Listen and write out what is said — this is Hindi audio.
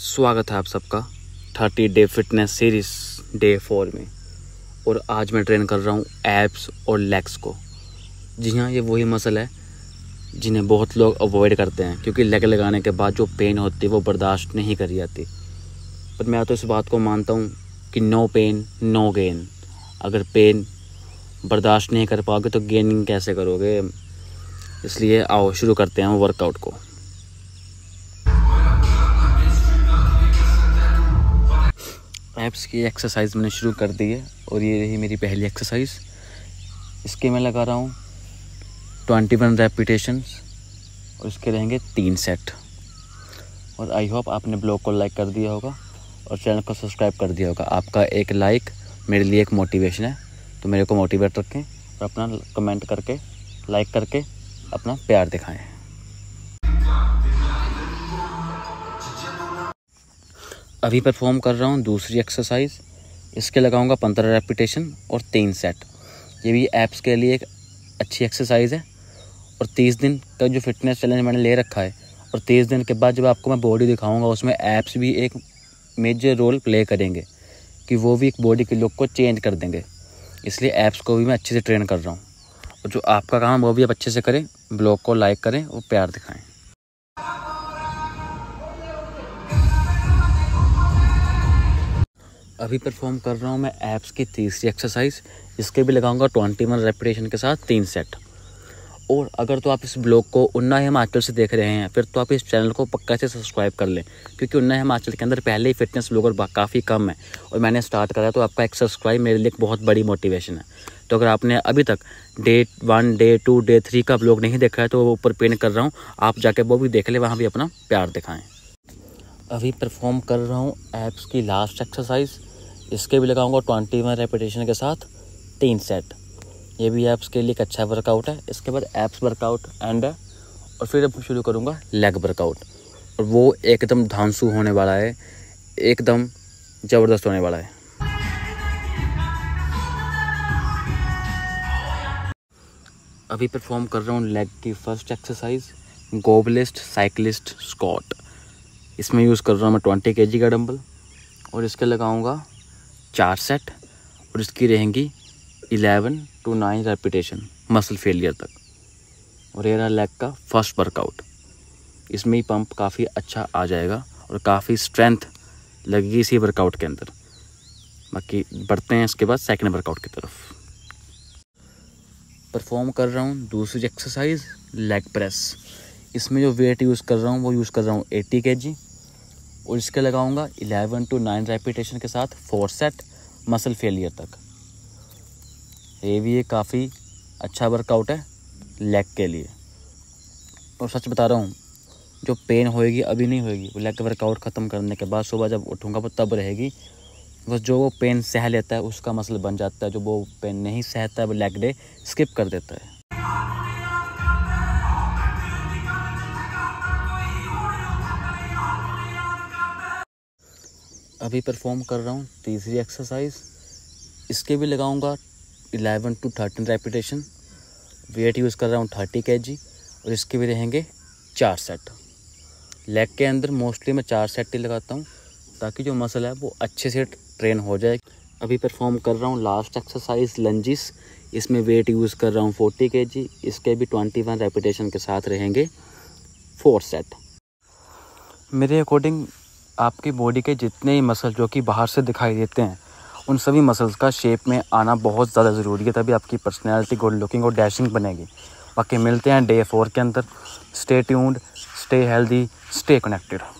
स्वागत है आप सबका thirty day fitness series day four में और आज मैं ट्रेन कर रहा हूँ एप्स और लेग्स को जी हाँ ये वही मसल है जिन्हें बहुत लोग अवॉइड करते हैं क्योंकि लेग लगाने के बाद जो पेन होती है वो बर्दाश्त नहीं करी जाती पर मैं तो इस बात को मानता हूँ कि नो पेन नो गेन अगर पेन बर्दाश्त नहीं कर पाओगे तो गेनिंग कैसे करोगे इसलिए आओ शुरू करते हैं वर्कआउट को एप्स की एक्सरसाइज मैंने शुरू कर दी है और ये रही मेरी पहली एक्सरसाइज इसके मैं लगा रहा हूँ ट्वेंटी वन रेपिटेशन और इसके रहेंगे तीन सेट और आई होप आपने ब्लॉग को लाइक कर दिया होगा और चैनल को सब्सक्राइब कर दिया होगा आपका एक लाइक मेरे लिए एक मोटिवेशन है तो मेरे को मोटिवेट रखें और अपना कमेंट करके लाइक करके अपना प्यार दिखाएं अभी परफॉर्म कर रहा हूँ दूसरी एक्सरसाइज इसके लगाऊंगा पंद्रह रेपिटेशन और तीन सेट ये भी ऐप्स के लिए एक अच्छी एक्सरसाइज है और तीस दिन का जो फिटनेस चैलेंज मैंने ले रखा है और तीस दिन के बाद जब आपको मैं बॉडी दिखाऊंगा उसमें ऐप्स भी एक मेजर रोल प्ले करेंगे कि वो भी एक बॉडी के लुक को चेंज कर देंगे इसलिए ऐप्स को भी मैं अच्छे से ट्रेन कर रहा हूँ और जो आपका काम है वो भी आप अच्छे से करें ब्लॉग को लाइक करें और प्यार दिखाएँ अभी परफॉर्म कर रहा हूँ मैं ऐप्स की तीसरी एक्सरसाइज इसके भी लगाऊंगा ट्वेंटी वन रेपिटेशन के साथ तीन सेट और अगर तो आप इस ब्लॉग को उन्ना हिमाचल से देख रहे हैं फिर तो आप इस चैनल को पक्का से सब्सक्राइब कर लें क्योंकि उन्ना हिमाचल के अंदर पहले ही फिटनेस ब्लॉगर काफ़ी कम है और मैंने स्टार्ट करा तो आपका एक सब्सक्राइब मेरे लिए बहुत बड़ी मोटिवेशन है तो अगर आपने अभी तक day one day two day three का ब्लॉग नहीं देखा है तो वो ऊपर पेन कर रहा हूँ आप जाके वो भी देख लें वहाँ भी अपना प्यार दिखाएँ अभी परफॉर्म कर रहा हूँ ऐप्स की लास्ट एक्सरसाइज़ इसके भी लगाऊंगा ट्वेंटी वन रेपिटेशन के साथ तीन सेट ये भी ऐप्स के लिए एक अच्छा वर्कआउट है इसके बाद एप्स वर्कआउट एंड है और फिर अब शुरू करूँगा लेग वर्कआउट और वो एकदम धांसू होने वाला है एकदम ज़बरदस्त होने वाला है अभी परफॉर्म कर रहा हूँ लेग की first exercise goblet cyclist squat इसमें यूज़ कर रहा हूँ मैं ट्वेंटी के का डंबल और इसके लगाऊंगा चार सेट और इसकी रहेंगी eleven to nine repetition muscle failure तक और ये रहा लेग का फर्स्ट वर्कआउट इसमें ही पंप काफ़ी अच्छा आ जाएगा और काफ़ी स्ट्रेंथ लगेगी इसी वर्कआउट के अंदर बाकी बढ़ते हैं इसके बाद सेकंड वर्कआउट की तरफ परफॉर्म कर रहा हूँ दूसरी एक्सरसाइज लेग प्रेस इसमें जो वेट यूज़ कर रहा हूँ वो यूज़ कर रहा हूँ एट्टी के जी और इसके लगाऊंगा 11 टू 9 रेपिटेशन के साथ फोर सेट मसल फेलियर तक ये भी ये काफ़ी अच्छा वर्कआउट है लेग के लिए और सच बता रहा हूँ जो पेन होएगी अभी नहीं होएगी वो लेग वर्कआउट ख़त्म करने के बाद सुबह जब उठूँगा वो तब रहेगी बस जो वो पेन सह लेता है उसका मसल बन जाता है जो वो पेन नहीं सहता है वो लेग डे स्किप कर देता है अभी परफॉर्म कर रहा हूँ तीसरी एक्सरसाइज इसके भी लगाऊंगा eleven to thirteen repetition weight use कर रहा हूँ थर्टी के और इसके भी रहेंगे चार सेट लेग के अंदर मोस्टली मैं चार सेट ही लगाता हूँ ताकि जो मसल है वो अच्छे से ट्रेन हो जाए अभी परफॉर्म कर रहा हूँ लास्ट एक्सरसाइज लंजिस इसमें वेट यूज़ कर रहा हूँ फोर्टी के इसके भी ट्वेंटी वन रेपिटेशन के साथ रहेंगे फोर सेट मेरे अकॉर्डिंग आपकी बॉडी के जितने ही मसल जो कि बाहर से दिखाई देते हैं उन सभी मसल्स का शेप में आना बहुत ज़्यादा ज़रूरी है तभी आपकी पर्सनैलिटी गुड लुकिंग और डैशिंग बनेगी बाकी मिलते हैं डे फोर के अंदर stay tuned stay healthy stay connected